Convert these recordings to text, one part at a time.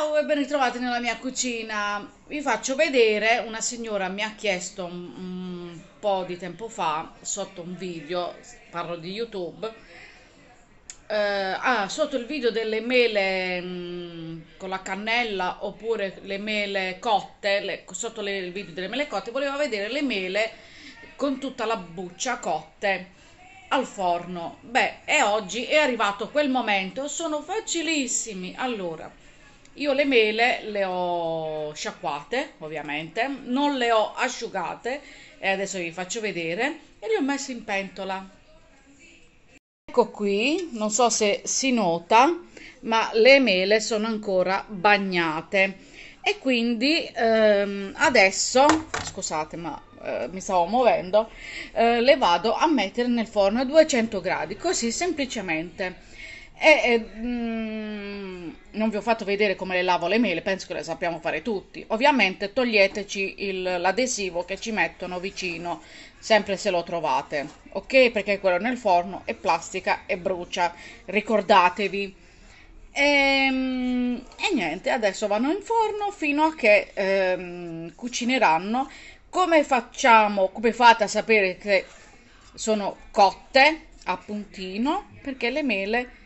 Ciao e ben ritrovati nella mia cucina. Vi faccio vedere, una signora mi ha chiesto un, un, po' di tempo fa, sotto un video, parlo di YouTube, eh, ah, sotto il video delle mele mh, mm, con la cannella oppure le mele cotte, le, sotto le, il video delle mele cotte, voleva vedere le mele con tutta la buccia cotte al forno. Beh, e oggi è arrivato quel momento, sono facilissimi. Allora io le mele le ho sciacquate, ovviamente, non le ho asciugate e adesso vi faccio vedere e le ho messe in pentola. Ecco qui, non so se si nota, ma le mele sono ancora bagnate e quindi ehm, adesso, scusate ma eh, mi stavo muovendo, eh, le vado a mettere nel forno a 200 gradi, così semplicemente. E, e mm, non vi ho fatto vedere come le lavo le mele, penso che le sappiamo fare tutti. Ovviamente toglieteci il, l'adesivo che ci mettono vicino, sempre se lo trovate, ok? Perché quello nel forno è plastica e brucia, ricordatevi. E, ehm, e niente, adesso vanno in forno fino a che ehm, cucineranno. Come facciamo, come fate a sapere che sono cotte a puntino? Perché le mele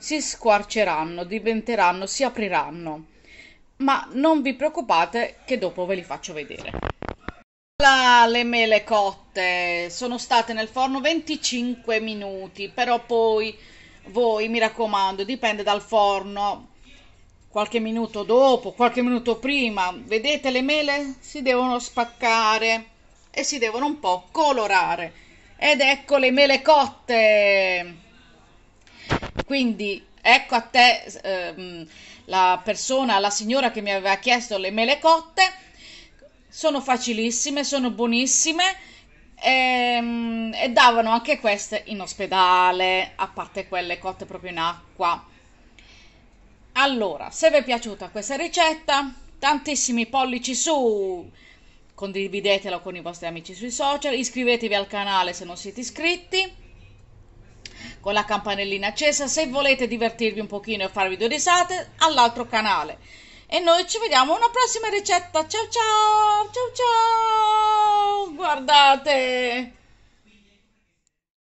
si squarceranno, diventeranno, si apriranno. Ma non vi preoccupate che dopo ve li faccio vedere. La, le mele cotte sono state nel forno 25 minuti, però poi voi mi raccomando, dipende dal forno, qualche minuto dopo, qualche minuto prima, vedete le mele si devono spaccare e si devono un po' colorare. Ed ecco le mele cotte. Quindi ecco a te ehm, la persona, la signora che mi aveva chiesto le mele cotte, sono facilissime, sono buonissime ehm, e davano anche queste in ospedale, a parte quelle cotte proprio in acqua. Allora, se vi è piaciuta questa ricetta, tantissimi pollici su, condividetelo con i vostri amici sui social, iscrivetevi al canale se non siete iscritti con la campanellina accesa se volete divertirvi un pochino e farvi due risate all'altro canale. E noi ci vediamo una prossima ricetta. Ciao ciao, ciao ciao. Guardate.